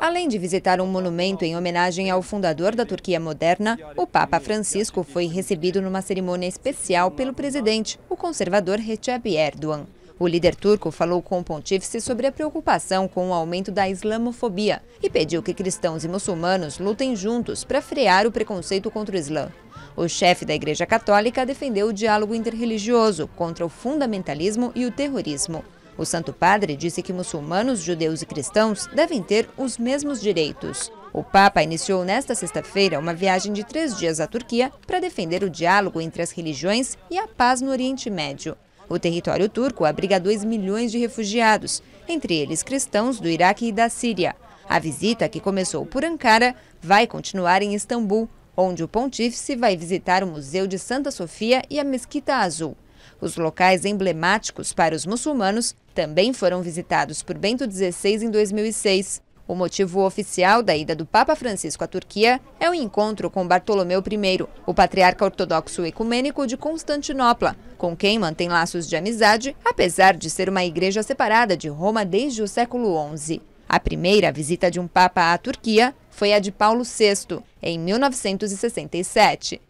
Além de visitar um monumento em homenagem ao fundador da Turquia moderna, o Papa Francisco foi recebido numa cerimônia especial pelo presidente, o conservador Recep Erdogan. O líder turco falou com o pontífice sobre a preocupação com o aumento da islamofobia e pediu que cristãos e muçulmanos lutem juntos para frear o preconceito contra o Islã. O chefe da Igreja Católica defendeu o diálogo interreligioso contra o fundamentalismo e o terrorismo. O Santo Padre disse que muçulmanos, judeus e cristãos devem ter os mesmos direitos. O Papa iniciou nesta sexta-feira uma viagem de três dias à Turquia para defender o diálogo entre as religiões e a paz no Oriente Médio. O território turco abriga 2 milhões de refugiados, entre eles cristãos do Iraque e da Síria. A visita, que começou por Ankara, vai continuar em Istambul, onde o pontífice vai visitar o Museu de Santa Sofia e a Mesquita Azul. Os locais emblemáticos para os muçulmanos também foram visitados por Bento XVI em 2006. O motivo oficial da ida do Papa Francisco à Turquia é o encontro com Bartolomeu I, o patriarca ortodoxo ecumênico de Constantinopla, com quem mantém laços de amizade, apesar de ser uma igreja separada de Roma desde o século XI. A primeira visita de um Papa à Turquia foi a de Paulo VI, em 1967.